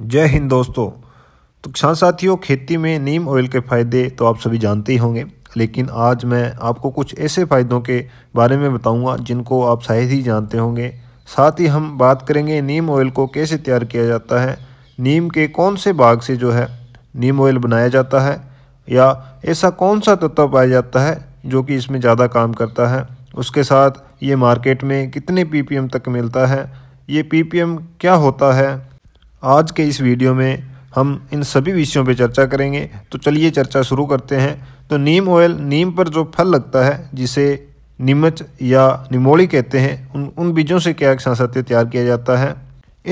जय हिंद दोस्तों तो किसान साथियों खेती में नीम ऑयल के फ़ायदे तो आप सभी जानते ही होंगे लेकिन आज मैं आपको कुछ ऐसे फ़ायदों के बारे में बताऊंगा जिनको आप शायद ही जानते होंगे साथ ही हम बात करेंगे नीम ऑयल को कैसे तैयार किया जाता है नीम के कौन से भाग से जो है नीम ऑयल बनाया जाता है या ऐसा कौन सा तत्व पाया जाता है जो कि इसमें ज़्यादा काम करता है उसके साथ ये मार्केट में कितने पी तक मिलता है ये पी क्या होता है आज के इस वीडियो में हम इन सभी विषयों पर चर्चा करेंगे तो चलिए चर्चा शुरू करते हैं तो नीम ऑयल नीम पर जो फल लगता है जिसे निमच या निमोली कहते हैं उन उन बीजों से क्या संसत्य तैयार किया जाता है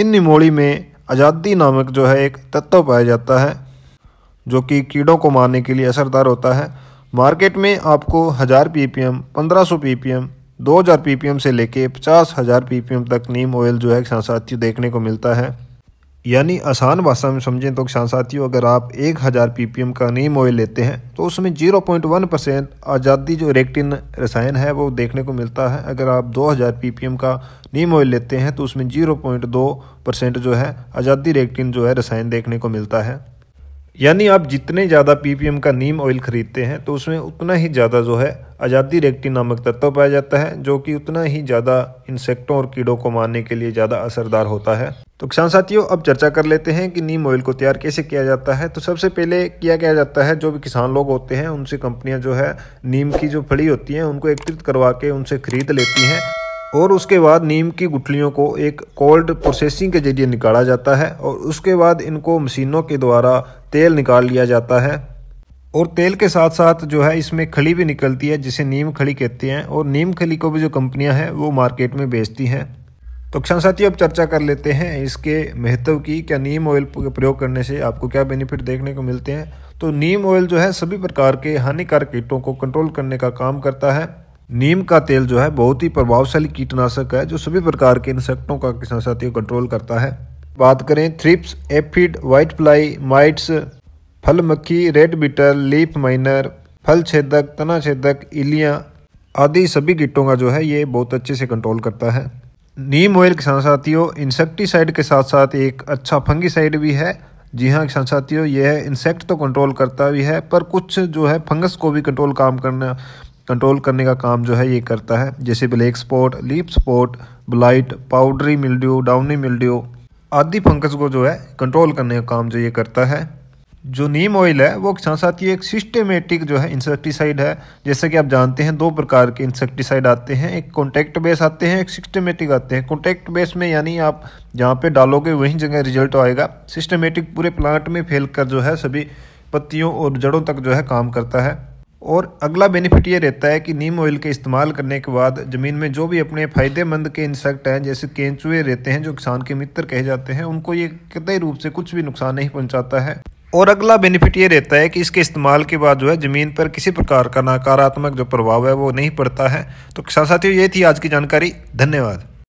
इन निमोली में आज़ादी नामक जो है एक तत्व पाया जाता है जो कि कीड़ों को मारने के लिए असरदार होता है मार्केट में आपको हज़ार पी पी एम पंद्रह सौ पी पी एम दो हज़ार पी पी एम से लेके पचास हज़ार पी पी एम तक नीम ऑयल जो है संसाथी देखने को मिलता है यानी आसान भाषा में समझें तो किसान साथियों अगर आप एक हज़ार पी का नीम ऑयल लेते हैं तो उसमें जीरो पॉइंट वन परसेंट आज़ादी जो रेक्टिन रसायन है वो देखने को मिलता है अगर आप दो हज़ार पी का नीम ऑयल लेते हैं तो उसमें जीरो पॉइंट दो परसेंट जो है आज़ादी रेक्टिन जो है रसायन देखने को मिलता है यानी आप जितने ज़्यादा पीपीएम का नीम ऑयल खरीदते हैं तो उसमें उतना ही ज़्यादा जो है आज़ादी रेक्टिन नामक तत्व पाया जाता है जो कि उतना ही ज़्यादा इंसेक्टों और कीड़ों को मारने के लिए ज़्यादा असरदार होता है तो किसान साथियों अब चर्चा कर लेते हैं कि नीम ऑयल को तैयार कैसे किया जाता है तो सबसे पहले किया क्या जाता है जो भी किसान लोग होते हैं उनसे कंपनियाँ जो है नीम की जो फड़ी होती हैं उनको एकत्रित करवा के उनसे खरीद लेती हैं और उसके बाद नीम की गुठलियों को एक कोल्ड प्रोसेसिंग के जरिए निकाला जाता है और उसके बाद इनको मशीनों के द्वारा तेल निकाल लिया जाता है और तेल के साथ साथ जो है इसमें खली भी निकलती है जिसे नीम खली कहते हैं और नीम खली को भी जो कंपनियां हैं वो मार्केट में बेचती हैं तो क्षण साथी अब चर्चा कर लेते हैं इसके महत्व की क्या नीम ऑयल का प्रयोग करने से आपको क्या बेनिफिट देखने को मिलते हैं तो नीम ऑयल जो है सभी प्रकार के हानिकारक कीटों को कंट्रोल करने का काम करता है नीम का तेल जो है बहुत ही प्रभावशाली कीटनाशक है जो सभी प्रकार के इंसेक्टों का किसान साथियों कंट्रोल करता है बात करें thrips aphid white fly mites फल मक्खी रेड बिटर लीफ माइनर फल छेदक तना छेदक इलियाँ आदि सभी कीटों का जो है ये बहुत अच्छे से कंट्रोल करता है नीम ऑयल के साथ साथियों इंसेक्टिसाइड के साथ साथ एक अच्छा फंगिसाइड भी है जी हाँ किसान साथियों यह इंसेक्ट तो कंट्रोल करता भी है पर कुछ जो है फंगस को भी कंट्रोल काम करना कंट्रोल करने का काम जो है ये करता है जैसे black spot leaf spot blight powdery mildew downy mildew आदि फंगस को जो है कंट्रोल करने का काम जो ये करता है जो नीम ऑयल है वो साथ साथ ये एक सिस्टेमेटिक जो है इंसेक्टिसाइड है जैसे कि आप जानते हैं दो प्रकार के इंसेक्टिसाइड आते हैं एक कॉन्टैक्ट बेस आते हैं एक सिस्टमेटिक आते हैं कॉन्टैक्ट बेस में यानी आप जहाँ पे डालोगे वहीं जगह रिजल्ट आएगा सिस्टमेटिक पूरे प्लांट में फैल कर जो है सभी पत्तियों और जड़ों तक जो है काम करता है और अगला बेनिफिट ये रहता है कि नीम ऑयल के इस्तेमाल करने के बाद ज़मीन में जो भी अपने फ़ायदेमंद के इंसेक्ट हैं जैसे केंचुए रहते हैं जो किसान के मित्र कहे जाते हैं उनको ये कतई रूप से कुछ भी नुकसान नहीं पहुंचाता है और अगला बेनिफिट ये रहता है कि इसके इस्तेमाल के बाद जो है ज़मीन पर किसी प्रकार का नकारात्मक जो प्रभाव है वो नहीं पड़ता है तो किसान साथियों ये थी आज की जानकारी धन्यवाद